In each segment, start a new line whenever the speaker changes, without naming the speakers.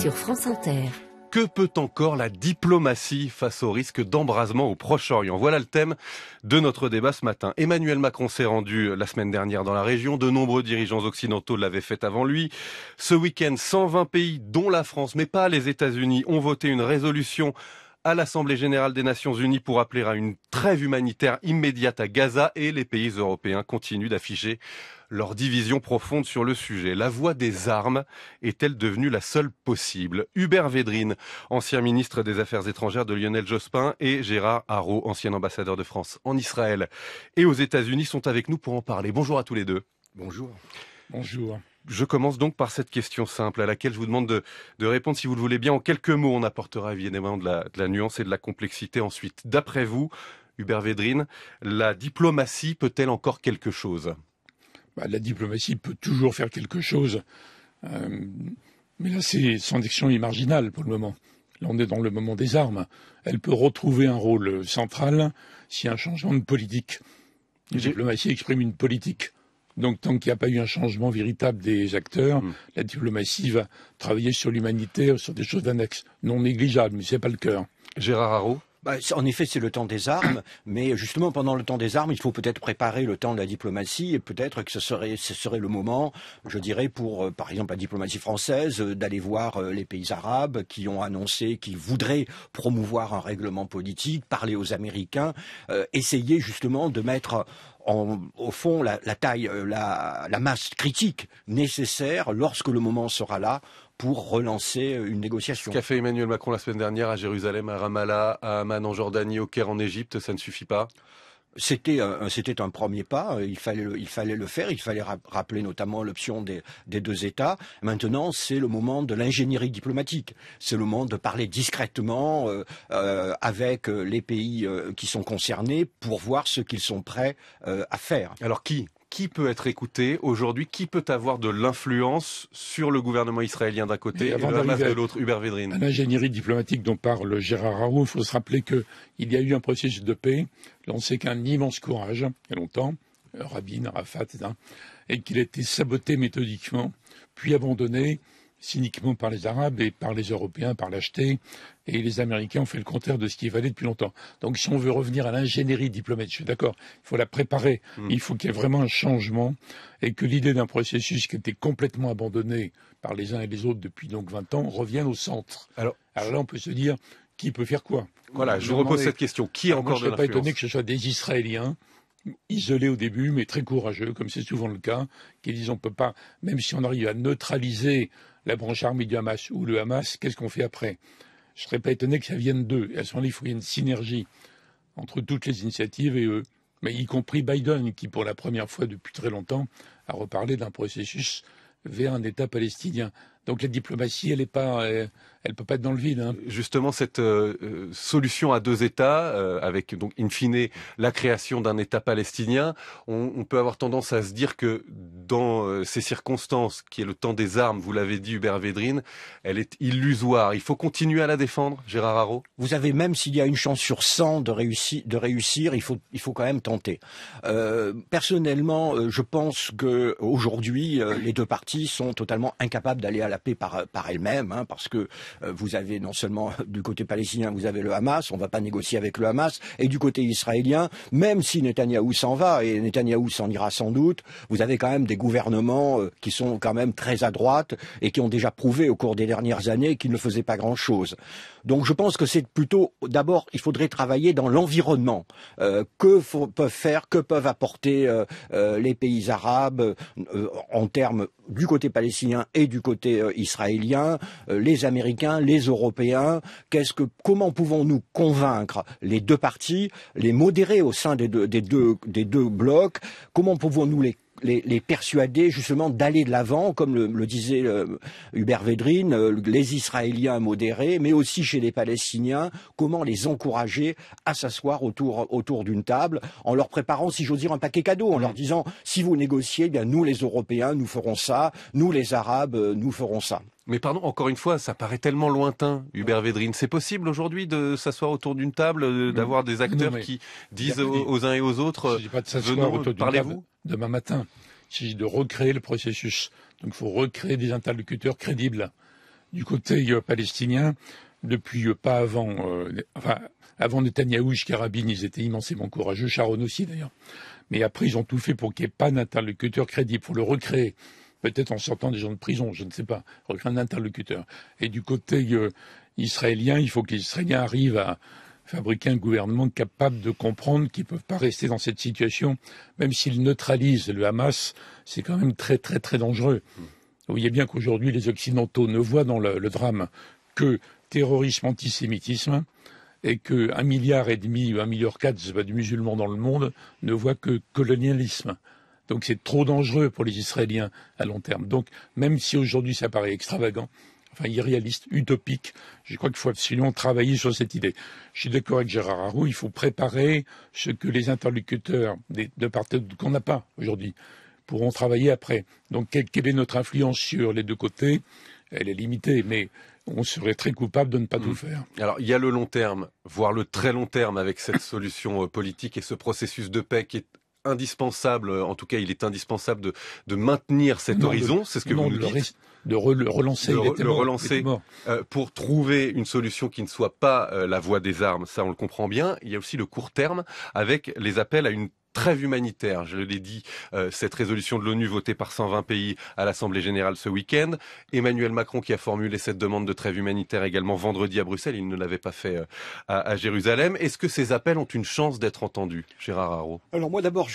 sur France Inter.
Que peut encore la diplomatie face au risque d'embrasement au Proche-Orient Voilà le thème de notre débat ce matin. Emmanuel Macron s'est rendu la semaine dernière dans la région. De nombreux dirigeants occidentaux l'avaient fait avant lui. Ce week-end, 120 pays, dont la France, mais pas les États-Unis, ont voté une résolution à l'Assemblée générale des Nations unies pour appeler à une trêve humanitaire immédiate à Gaza et les pays européens continuent d'afficher leur division profonde sur le sujet. La voie des armes est-elle devenue la seule possible Hubert Védrine, ancien ministre des Affaires étrangères de Lionel Jospin, et Gérard Haro, ancien ambassadeur de France en Israël et aux États-Unis, sont avec nous pour en parler. Bonjour à tous les deux. Bonjour. Bonjour. Je commence donc par cette question simple à laquelle je vous demande de, répondre, si vous le voulez bien, en quelques mots. On apportera évidemment de la, nuance et de la complexité ensuite. D'après vous, Hubert Védrine, la diplomatie peut-elle encore quelque chose
bah, La diplomatie peut toujours faire quelque chose. Euh, mais là, c'est, son action est marginale pour le moment. Là, on est dans le moment des armes. Elle peut retrouver un rôle central si un changement de politique. La diplomatie exprime une politique. Donc tant qu'il n'y a pas eu un changement véritable des acteurs, mm. la diplomatie va travailler sur l'humanitaire, sur des choses annexes, non négligeables, mais ce n'est pas le cœur.
Gérard Haro bah, en effet, c'est le temps des armes, mais justement, pendant le temps des armes, il faut peut-être préparer le temps de la diplomatie, et peut-être que ce serait, ce serait le moment, je dirais, pour, euh, par exemple, la diplomatie française, euh, d'aller voir euh, les pays arabes qui ont annoncé qu'ils voudraient promouvoir un règlement politique, parler aux Américains, essayer justement de mettre au fond la, la taille, la masse critique nécessaire lorsque le moment sera là pour relancer une négociation.
Qu'a fait Emmanuel Macron la semaine dernière à Jérusalem, à Ramallah, à Amman en Jordanie, au Caire en Égypte, ça ne suffit pas c'était un, premier pas. Il fallait, le faire. Il fallait rappeler
notamment l'option des, deux États. Maintenant, c'est le moment de l'ingénierie diplomatique. C'est le moment de parler discrètement euh, euh, avec euh, les pays qui sont concernés pour voir ce qu'ils sont prêts à faire. Alors qui
qui peut être écouté aujourd'hui, qui peut avoir de l'influence sur le gouvernement israélien d'un côté et, avant de l'autre, Hubert
Védrine. l'ingénierie diplomatique dont parle Gérard Raoult, il faut se rappeler qu'il y a eu un processus de paix On sait qu'un immense courage, il y a longtemps, euh, Rabin, Arafat, et qu'il a été saboté méthodiquement, puis abandonné cyniquement par les Arabes et par les Européens, par l'acheter. Et les Américains ont fait le contraire de ce qui est valait depuis longtemps. Donc si on veut revenir à l'ingénierie diplomatique, je suis d'accord, il faut la préparer. Hmm. Il faut qu'il y ait vraiment un changement et que l'idée d'un processus qui était complètement abandonné par les uns et les autres depuis donc 20 ans revienne au centre. Alors, là, on peut se dire qui peut faire quoi Voilà, je vous repose cette question. Qui encore je ne pas étonné que ce soit des Israéliens isolés au début, mais très courageux, comme c'est souvent le cas, qui disent ne peut pas, même si on arrive à neutraliser la branche armée du Hamas ou le Hamas, qu'est-ce qu'on fait après Je ne serais pas étonné que ça vienne d'eux. À ce moment il faut qu'il y ait une synergie entre toutes les initiatives et eux, mais y compris Biden, qui pour la première fois depuis très longtemps a reparlé d'un processus vers un État palestinien. Donc la diplomatie, elle est pas, euh, elle, peut pas être dans le vide. Hein.
Justement, cette euh, euh, solution à deux États, avec donc in fine la création d'un État palestinien, on, peut avoir tendance à se dire que dans ces circonstances, qui est le temps des armes, vous l'avez dit Hubert Védrine, elle est illusoire. Il faut continuer à la défendre, Gérard Haro Vous avez même, s'il y a une chance sur 100 de, réussir, de réussir
il, faut, il faut quand même tenter. personnellement, je pense que aujourd'hui, les deux parties sont totalement incapables d'aller à la par, euh, par elle-même, hein, parce que euh, vous avez non seulement euh, du côté palestinien, vous avez le Hamas, on ne va pas négocier avec le Hamas, et du côté israélien, même si Netanyahou s'en va, et Netanyahou s'en ira sans doute, vous avez quand même des gouvernements qui sont quand même très à droite et qui ont déjà prouvé au cours des dernières années qu'ils ne faisaient pas grand-chose. Donc je pense que c'est plutôt, d'abord, il faudrait travailler dans l'environnement. que peuvent faire, que peuvent apporter les pays arabes en termes du côté palestinien et du côté euh, israéliens, euh, les Américains, les Européens. Qu'est-ce que, comment pouvons-nous convaincre les deux parties, les modérer au sein des des deux blocs Comment pouvons-nous les les, persuader justement d'aller de l'avant, comme le, disait euh, Hubert Védrine, euh, les Israéliens modérés, mais aussi chez les Palestiniens, comment les encourager à s'asseoir autour, autour d'une table, en leur préparant, si j'ose dire, un paquet cadeau, en leur mm. disant, si vous négociez, eh bien nous les Européens, nous ferons ça, nous les Arabes, euh, nous ferons ça.
Mais pardon, encore une fois, ça paraît tellement lointain, Hubert Védrine. C'est possible aujourd'hui de s'asseoir autour d'une table, euh, d'avoir des acteurs qui disent aux, uns et aux autres, ne s'agit pas de euh, s'asseoir autour d'une table
Demain matin, s'agit de recréer le processus. Donc il faut recréer des interlocuteurs crédibles. Du côté euh, palestinien, depuis pas avant, enfin, avant Netanyahou, Karabin, ils étaient immensément courageux, Sharon aussi d'ailleurs. Mais après, ils ont tout fait pour qu'il n'y ait pas d'interlocuteur crédible, pour le recréer peut-être en sortant des gens de prison, je ne sais pas, un interlocuteur. Et du côté euh, israélien, il faut que les Israéliens arrivent à fabriquer un gouvernement capable de comprendre qu'ils ne peuvent pas rester dans cette situation, même s'ils neutralisent le Hamas, c'est quand même très très très dangereux. Vous voyez bien qu'aujourd'hui, les Occidentaux ne voient dans le, drame que terrorisme, antisémitisme, et qu'un milliard et demi ou un milliard quatre de musulmans dans le monde ne voient que colonialisme. Donc c'est trop dangereux pour les Israéliens à long terme. Donc même si aujourd'hui ça paraît extravagant, enfin irréaliste, utopique. Je crois qu'il faut absolument travailler sur cette idée. Je suis d'accord avec Gérard Harou, il faut préparer ce que les interlocuteurs des, deux parties qu'on n'a pas aujourd'hui pourront travailler après. Donc quelle, est notre influence sur les deux côtés Elle est limitée, mais on serait très coupable de ne pas tout mm. faire.
Alors il y a le long terme, voire le très long terme avec cette solution euh, politique et ce processus de paix qui est indispensable, en tout cas il est indispensable de, maintenir cet horizon, c'est ce que vous dites.
de le relancer, relancer
euh, pour trouver une solution qui ne soit pas euh, la voie des armes, ça on le comprend bien. Il y a aussi le court terme avec les appels à une trêve humanitaire. Je l'ai dit, euh, cette résolution de l'ONU votée par 120 pays à l'Assemblée générale ce week-end. Emmanuel Macron qui a formulé cette demande de trêve humanitaire également vendredi à Bruxelles. Il ne l'avait pas fait euh, à, Jérusalem. Est-ce que ces appels ont une chance d'être entendus, Gérard Haro
Alors moi d'abord,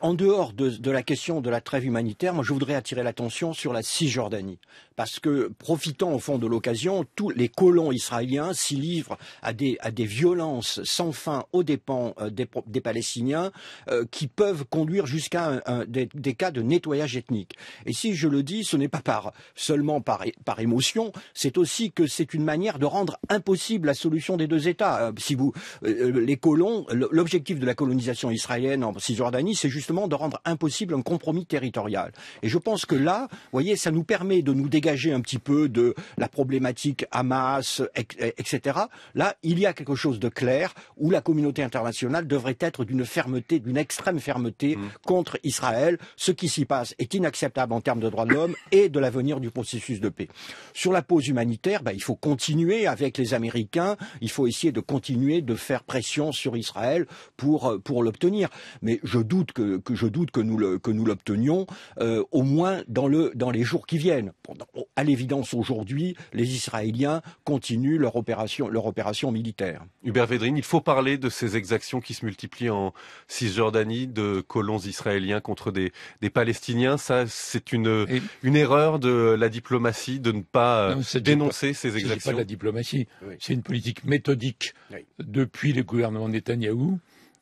en dehors de, de la question de la trêve humanitaire, moi je voudrais attirer l'attention sur la Cisjordanie parce que, profitant au fond de l'occasion, tous les colons israéliens s'y livrent à des, à des violences sans fin aux dépens euh, des, Palestiniens euh, qui peuvent conduire jusqu'à des, cas de nettoyage ethnique. Et si je le dis, ce n'est pas par, seulement par, par émotion, c'est aussi que c'est une manière de rendre impossible la solution des deux États. Euh, si vous, les colons, l'objectif de la colonisation israélienne en Cisjordanie, c'est justement de rendre impossible un compromis territorial. Et je pense que là, vous voyez, ça nous permet de nous dégager un petit peu de la problématique Hamas, etc. Là, il y a quelque chose de clair où la communauté internationale devrait être d'une fermeté, d'une extrême fermeté mm. contre Israël. Ce qui s'y passe est inacceptable en termes de droits de l'homme et de l'avenir du processus de paix. Sur la pause humanitaire, bah, il faut continuer avec les Américains, il faut essayer de continuer de faire pression sur Israël pour, euh, pour l'obtenir. Mais je doute que, je doute que nous que nous l'obtenions euh, au moins dans le dans les jours qui viennent à l'évidence aujourd'hui, les Israéliens continuent leur opération, leur opération militaire.
Hubert Védrine, il faut parler de ces exactions qui se multiplient en Cisjordanie de colons israéliens contre des, Palestiniens. Ça, c'est une, une erreur de la diplomatie de ne pas euh, dénoncer ces exactions. C'est pas de la
diplomatie, c'est une politique méthodique depuis le gouvernement Netanyahou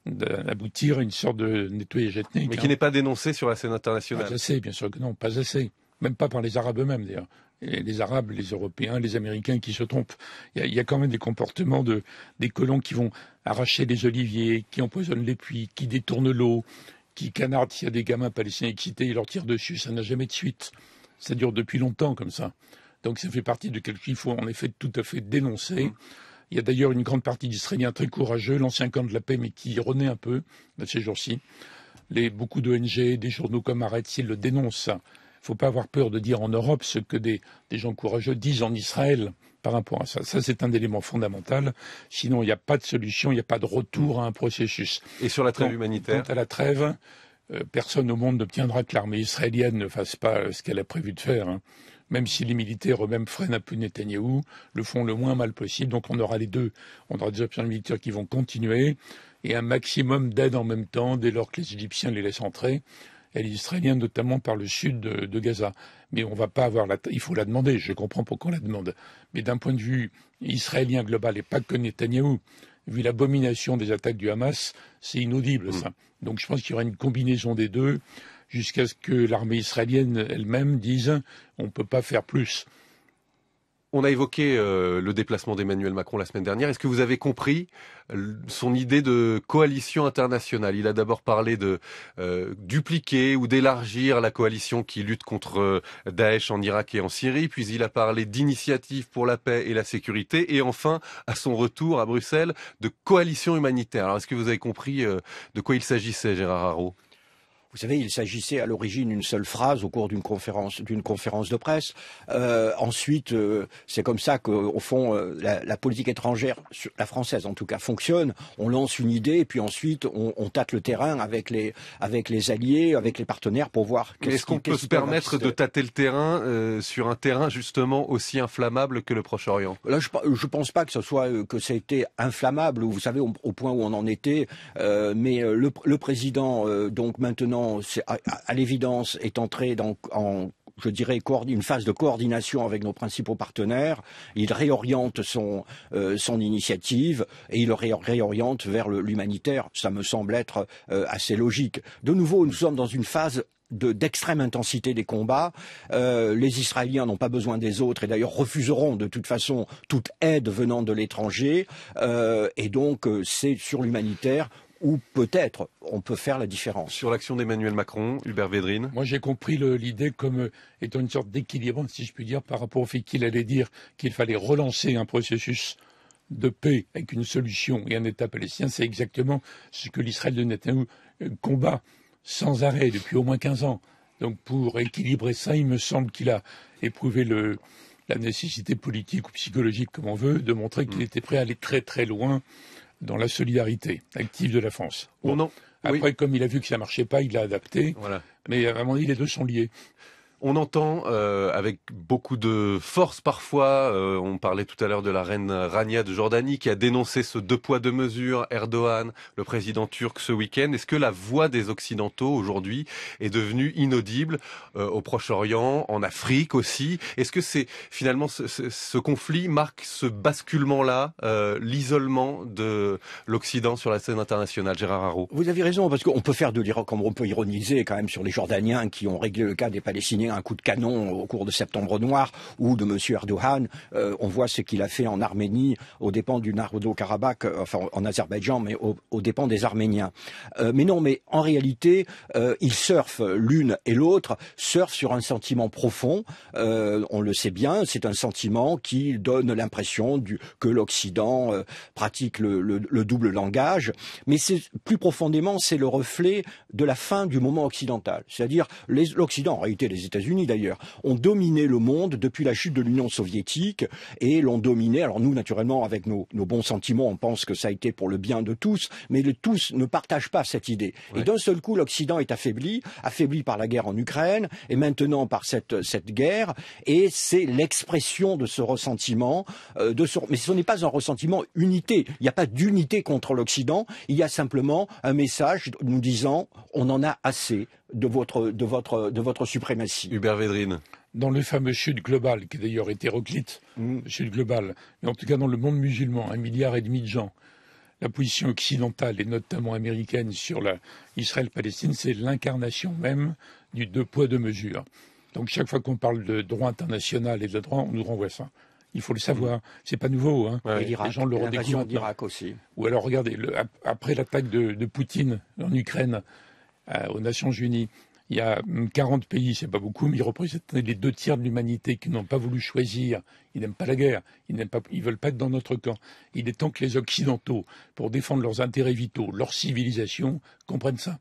d'aboutir à une sorte de nettoyage ethnique. Mais qui hein. n'est
pas dénoncé sur la scène internationale. Pas assez, bien sûr que non,
pas assez même pas par les Arabes eux-mêmes d'ailleurs, les Arabes, les Européens, les Américains qui se trompent. Il y, a, quand même des comportements des colons qui vont arracher les oliviers, qui empoisonnent les puits, qui détournent l'eau, qui canardent s'il y a des gamins palestiniens excités, ils leur tirent dessus, ça n'a jamais de suite. Ça dure depuis longtemps comme ça. Donc ça fait partie de quelque chose qu'il faut en effet tout à fait dénoncer. Mmh. Il y a d'ailleurs une grande partie d'Israéliens très courageux, l'ancien camp de la paix, mais qui renaît un peu ces jours-ci. Beaucoup d'ONG, des journaux comme Arrête, ils le dénoncent faut pas avoir peur de dire en Europe ce que des, gens courageux disent en Israël par rapport à ça. Ça, c'est un élément fondamental. Sinon, il n'y a pas de solution, il n'y a pas de retour à un processus. Et sur la trêve humanitaire Quant à la trêve, euh, personne au monde n'obtiendra que l'armée israélienne ne fasse pas euh, ce qu'elle a prévu de faire. Hein. Même si les militaires eux-mêmes freinent un peu Netanyahou, le font le moins mal possible. Donc on aura les deux. On aura des options militaires qui vont continuer et un maximum d'aide en même temps dès lors que les Égyptiens les laissent entrer et les notamment par le sud de, Gaza. Mais on va pas avoir la. Il faut la demander. Je comprends pourquoi on la demande. Mais d'un point de vue israélien global et pas que Netanyahu, vu l'abomination des attaques du Hamas, c'est inaudible mm. ça. Donc je pense qu'il y aura une combinaison des deux jusqu'à ce que l'armée israélienne elle-même dise on ne peut pas faire plus. On a évoqué euh,
le déplacement d'Emmanuel Macron la semaine dernière. Est-ce que vous avez compris euh, son idée de coalition internationale Il a d'abord parlé de euh, dupliquer ou d'élargir la coalition qui lutte contre Daesh en Irak et en Syrie, puis il a parlé d'initiative pour la paix et la sécurité, et enfin, à son retour à Bruxelles, de coalition humanitaire. Alors est-ce que vous avez compris de quoi il s'agissait, Gérard Haro vous savez, il s'agissait à l'origine d'une seule phrase au
cours d'une conférence, d'une conférence de presse. Euh, ensuite, euh, c'est comme ça qu'au fond, euh, la, politique étrangère, la française en tout cas, fonctionne. On lance une idée, et puis ensuite, on, tâte le terrain avec les, avec les alliés, avec les partenaires pour voir. quest Est-ce est qu'on peut se permettre de
tâter le terrain sur un terrain justement aussi inflammable que le Proche-Orient Là,
je, je pense pas que ce soit que ça ait été inflammable. Vous savez, au, point où on en était, mais le, le président donc maintenant à, l'évidence, est entré dans, en je dirais, une phase de coordination avec nos principaux partenaires. Il réoriente son, euh, initiative et il réoriente vers l'humanitaire. Ça me semble être euh, assez logique. De nouveau, nous sommes dans une phase d'extrême intensité des combats. Euh, les Israéliens n'ont pas besoin des autres et d'ailleurs refuseront de toute façon toute aide venant de l'étranger. et donc c'est sur l'humanitaire ou
peut-être on peut faire la différence. Sur l'action d'Emmanuel Macron, Hubert Védrine Moi j'ai compris l'idée comme euh, étant une sorte d'équilibre, si je puis dire, par rapport au fait qu'il allait dire qu'il fallait relancer un processus de paix avec une solution et un État palestinien, c'est exactement ce que l'Israël de Netanyahou euh, combat sans arrêt depuis au moins 15 ans. Donc pour équilibrer ça, il me semble qu'il a éprouvé la nécessité politique ou psychologique, comme on veut, de montrer qu'il mm. était prêt à aller très très loin dans la solidarité active de la France. Bon, non Après, comme il a vu que ça marchait pas, il l'a adapté. Voilà. Mais à mon avis, les deux sont liés. On entend euh, avec beaucoup de force parfois, euh, on parlait tout à
l'heure de la reine Rania de Jordanie qui a dénoncé ce deux poids deux mesures, Erdogan, le président turc ce week-end. Est-ce que la voix des Occidentaux aujourd'hui est devenue inaudible euh, au Proche-Orient, en Afrique aussi Est-ce que c'est finalement ce, conflit marque ce basculement-là, l'isolement de l'Occident sur la scène internationale Gérard Haro
Vous avez raison, parce qu'on peut faire de l'Irak, on peut ironiser quand même sur les Jordaniens qui ont réglé le cas des Palestiniens un coup de canon au cours de Septembre Noir ou de M. Erdogan. Euh, on voit ce qu'il a fait en Arménie aux dépens du Nardo karabakh euh, enfin en Azerbaïdjan, mais aux, dépens des Arméniens. Euh, mais non, mais en réalité, ils surfent l'une et l'autre, surfent sur un sentiment profond. on le sait bien, c'est un sentiment qui donne l'impression que l'Occident pratique le, double langage. Mais plus profondément, c'est le reflet de la fin du moment occidental. C'est-à-dire, l'Occident, en réalité, les États États-Unis d'ailleurs, ont dominé le monde depuis la chute de l'Union soviétique et l'ont dominé. Alors nous, naturellement, avec nos, bons sentiments, on pense que ça a été pour le bien de tous, mais le tous ne partagent pas cette idée. Et d'un seul coup, l'Occident est affaibli, affaibli par la guerre en Ukraine et maintenant par cette, guerre. Et c'est l'expression de ce ressentiment, euh, mais ce n'est pas un ressentiment unité. Il n'y a pas d'unité contre l'Occident. Il y a simplement un message nous disant on en a assez de votre, de votre, de votre suprématie.
Hubert Védrine. Dans le fameux Sud global, qui est d'ailleurs hétéroclite, mmh. Sud global, mais en tout cas dans le monde musulman, un milliard et demi de gens, la position occidentale et notamment américaine sur Israël palestine c'est l'incarnation même du deux poids, deux mesures. Donc chaque fois qu'on parle de droit international et de droit, on nous renvoie ça. Il faut le savoir. Mm. C'est pas nouveau. Hein. Les gens le redécouvrent. aussi. Ou alors, regardez, après l'attaque de, Poutine en Ukraine, euh, aux Nations Unies. Il y a 40 hum, pays, c'est pas beaucoup, mais ils représentent les deux tiers de l'humanité qui n'ont pas voulu choisir. Ils n'aiment pas la guerre, ils n'aiment pas, ils veulent pas être dans notre camp. Il est temps que les Occidentaux, pour défendre leurs intérêts vitaux, leur civilisation, comprennent ça.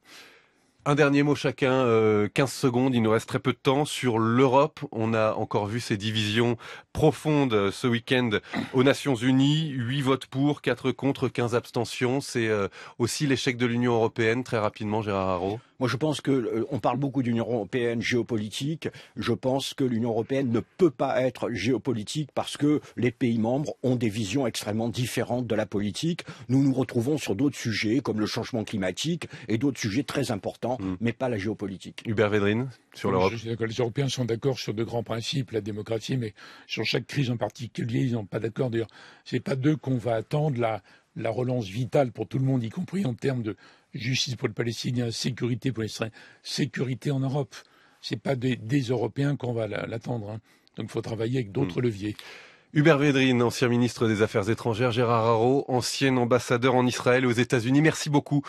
Un dernier mot chacun, 15 euh, secondes, il nous reste très peu de temps. Sur l'Europe, on a encore vu ces divisions profondes euh, ce week-end aux Nations Unies. 8 votes pour, 4 contre, 15 abstentions. C'est euh, aussi l'échec de l'Union Européenne, très rapidement Gérard Haro.
Moi, je pense que euh, parle beaucoup d'Union européenne géopolitique. Je pense que l'Union européenne ne peut pas être géopolitique parce que les pays membres ont des visions extrêmement différentes de la politique. Nous nous retrouvons sur d'autres sujets comme le changement
climatique et d'autres sujets très importants, mm. mais pas la géopolitique. Hubert Védrine sur l'Europe. Les Européens sont d'accord sur de grands principes, la démocratie, mais sur chaque crise en particulier, ils n'ont pas d'accord. D'ailleurs, n'est pas d'eux qu'on va attendre la la relance vitale pour tout le monde, y compris en termes de justice pour le palestinien, sécurité pour les sécurité en Europe. Ce n'est pas des, Européens qu'on va l'attendre. Hein. Donc il faut travailler avec d'autres hmm. leviers.
Hubert Védrine, ancien ministre des Affaires étrangères, Gérard Haro, ancien ambassadeur en Israël aux États-Unis, merci beaucoup.